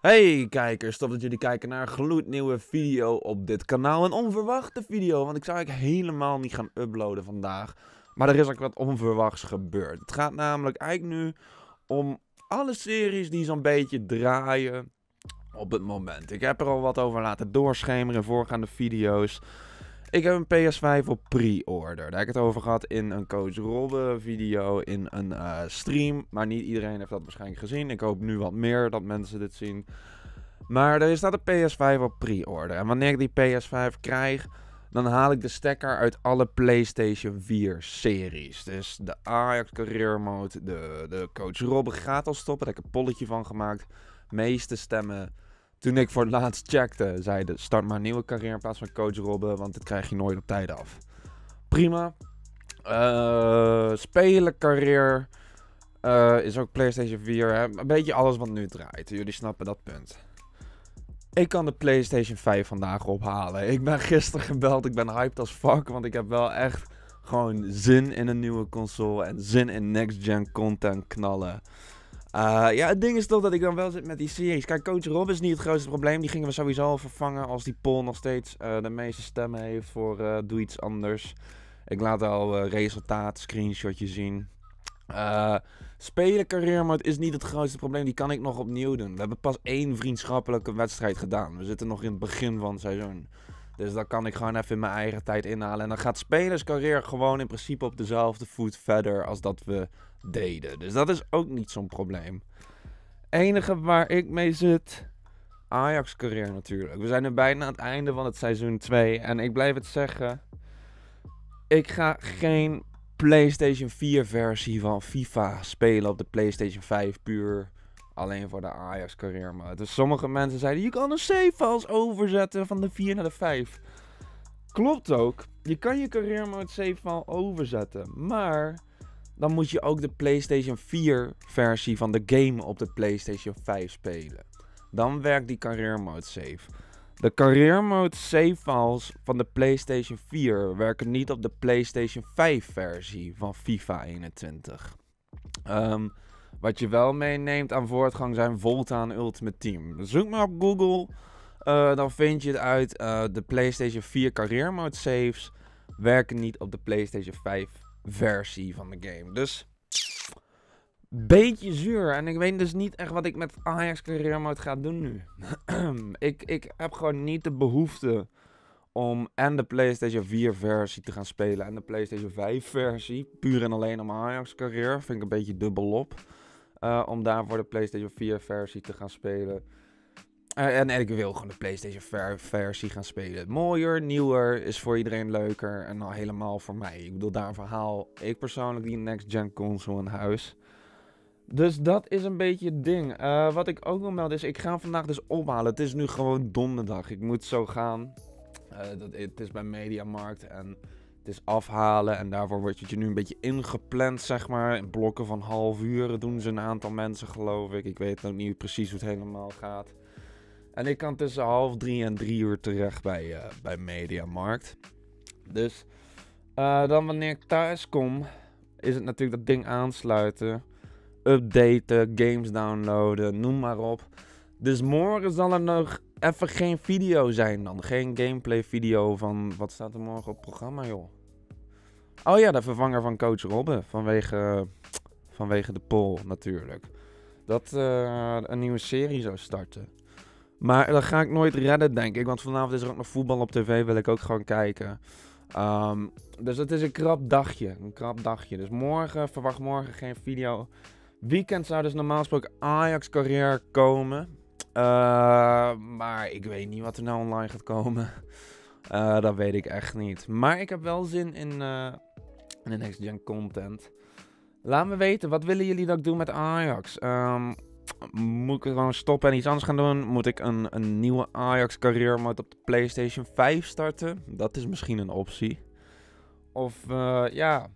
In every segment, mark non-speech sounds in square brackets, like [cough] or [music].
Hey kijkers, stop dat jullie kijken naar een gloednieuwe video op dit kanaal. Een onverwachte video, want ik zou eigenlijk helemaal niet gaan uploaden vandaag. Maar er is ook wat onverwachts gebeurd. Het gaat namelijk eigenlijk nu om alle series die zo'n beetje draaien op het moment. Ik heb er al wat over laten doorschemeren in voorgaande video's. Ik heb een PS5 op pre-order. Daar heb ik het over gehad in een Coach Robbe video, in een eh, stream. Maar niet iedereen heeft dat waarschijnlijk gezien. Ik hoop nu wat meer dat mensen dit zien. Maar er is dat een PS5 op pre-order. En wanneer ik die PS5 krijg, dan haal ik de stekker uit alle PlayStation 4 series. Dus de Ajax Career Mode, de, de Coach Robbe gaat al stoppen. Daar heb ik een polletje van gemaakt. Meeste stemmen toen ik voor het laatst checkte, zeiden start maar een nieuwe carrière in plaats van coach robben, want dat krijg je nooit op tijd af. Prima. Uh, eh, spelencarrière eh, is ook PlayStation 4. Hè? Een beetje alles wat nu draait. Jullie snappen dat punt. Ik kan de PlayStation 5 vandaag ophalen. Ik ben gisteren gebeld. Ik ben hyped als fuck. Want ik heb wel echt gewoon zin in een nieuwe console. En zin in next-gen content knallen. Eh, ja, het ding is toch dat ik dan wel zit met die series. Kijk, Coach Rob is niet het grootste probleem. Die gingen we sowieso al vervangen als die poll nog steeds eh, de meeste stemmen heeft voor eh, Doe Iets Anders. Ik laat al resultaat, screenshotjes zien. spelen carrière is niet het grootste probleem. Die kan ik nog opnieuw doen. We hebben pas één vriendschappelijke wedstrijd gedaan. We zitten nog in het begin van het seizoen. Dus dan kan ik gewoon even in mijn eigen tijd inhalen. En dan gaat spelerscarrière gewoon in principe op dezelfde voet verder als dat we deden. Dus dat is ook niet zo'n probleem. Enige waar ik mee zit. Ajax carrière natuurlijk. We zijn nu bijna aan het einde van het seizoen 2. En ik blijf het zeggen. Ik ga geen PlayStation 4 versie van FIFA spelen op de PlayStation 5 puur alleen voor de Ajax carrière Dus sommige mensen zeiden, je kan een C-files overzetten van de 4 naar de 5. Klopt ook. Je kan je carrière mode C-file overzetten. Maar dan moet je ook de PlayStation 4 versie van de game op de PlayStation 5 spelen. Dan werkt die carrière mode save. De carrière mode save files van de PlayStation 4 werken niet op de PlayStation 5 versie van FIFA 21. Wat je wel meeneemt aan voortgang zijn Voltaan Ultimate Team. Zoek maar op Google. Eh, dan vind je het uit. Eh, de PlayStation 4 Career Mode saves werken niet op de PlayStation 5 versie van de game. Dus beetje zuur. En ik weet dus niet echt wat ik met Ajax Career Mode ga doen nu. [clears throat] ik, ik heb gewoon niet de behoefte om en de PlayStation 4 versie te gaan spelen en de PlayStation 5 versie. Puur en alleen om Ajax Career. Vind ik een beetje dubbel op. Uh, om voor de PlayStation 4 versie te gaan spelen. Eh, en, ik wil gewoon de PlayStation 5 versie gaan spelen. Mooier, nieuwer, is voor iedereen leuker. En al helemaal voor mij. Ik bedoel, een verhaal. ik persoonlijk die next-gen console in huis. Dus dat is een beetje het ding. Eh, wat ik ook wil melden is, ik ga vandaag dus ophalen. Het is nu gewoon donderdag. Ik moet zo gaan. dat, het is bij Mediamarkt en is afhalen en daarvoor word je nu een beetje ingepland, zeg maar. In blokken van half uur doen ze een aantal mensen, geloof ik. Ik weet nog niet precies hoe het helemaal gaat. En ik kan tussen half drie en drie uur terecht bij, uh, bij Mediamarkt. Dus eh, dan wanneer ik thuis kom, is het natuurlijk dat ding aansluiten. Updaten, games downloaden, noem maar op. Dus morgen zal er nog even geen video zijn dan. Geen gameplay video van wat staat er morgen op programma, joh. Oh ja, de vervanger van coach Robben. Vanwege, vanwege de poll natuurlijk. Dat eh, een nieuwe serie zou starten. Maar dat ga ik nooit redden, denk ik. Want vanavond is er ook nog voetbal op tv. Wil ik ook gewoon kijken. Ehm, dus het is een krap dagje. Een krap dagje. Dus morgen, verwacht morgen geen video. Weekend zou dus normaal gesproken Ajax carrière komen. Eh, maar ik weet niet wat er nou online gaat komen. Eh, dat weet ik echt niet. Maar ik heb wel zin in, en de next gen content. Laat me weten, wat willen jullie dat ik doe met Ajax? Ehm, moet ik gewoon stoppen en iets anders gaan doen? Moet ik een, een nieuwe Ajax carrière mode op de PlayStation 5 starten? Dat is misschien een optie. Of eh, ja,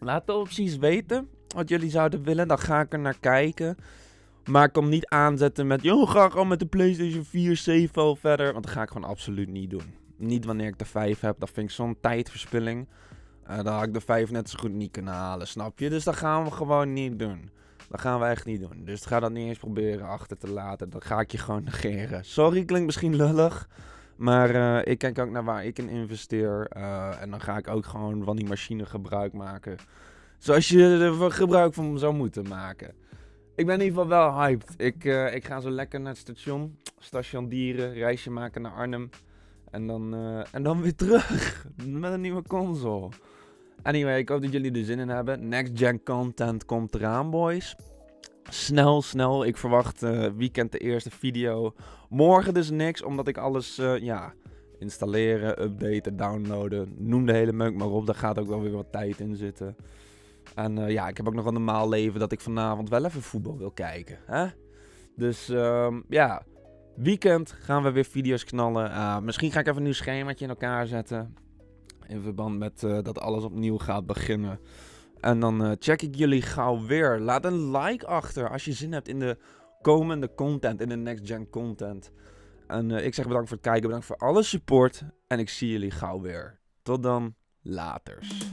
laat de opties weten wat jullie zouden willen. Dan ga ik er naar kijken. Maar ik kan niet aanzetten met, joh, ga gewoon met de PlayStation 4 7 verder. Want dat ga ik gewoon absoluut niet doen. Niet wanneer ik de 5 heb. Dat vind ik zo'n tijdverspilling. Eh, dan had ik de vijf net zo goed niet kunnen halen, snap je? Dus dat gaan we gewoon niet doen. Dat gaan we echt niet doen. Dus ga dat niet eens proberen achter te laten. Dat ga ik je gewoon [laughs] negeren. Sorry, klinkt misschien lullig. Maar eh, ik kijk ook naar waar ik in investeer. Eh, en dan ga ik ook gewoon van die machine gebruik maken. Zoals je er gebruik van zou moeten maken. Ik ben in ieder geval wel hyped. Ik, ik ga zo lekker naar het station. Station Dieren. Reisje maken naar Arnhem. En dan, en dan weer terug. [laughs] Met een nieuwe console. Anyway, ik hoop dat jullie er zin in hebben. Next gen content komt eraan, boys. Snel, snel. Ik verwacht eh, weekend de eerste video. Morgen dus niks, omdat ik alles, eh, ja, installeren, updaten, downloaden. Noem de hele meuk maar op. Daar gaat ook wel weer wat tijd in zitten. En eh, ja, ik heb ook nog een normaal leven dat ik vanavond wel even voetbal wil kijken. Hè? Dus ehm, ja, weekend gaan we weer video's knallen. Ah, misschien ga ik even een nieuw schemaatje in elkaar zetten in verband met eh, dat alles opnieuw gaat beginnen. En dan eh, check ik jullie gauw weer. Laat een like achter als je zin hebt in de komende content, in de next gen content. En eh, ik zeg bedankt voor het kijken, bedankt voor alle support. En ik zie jullie gauw weer. Tot dan, laters.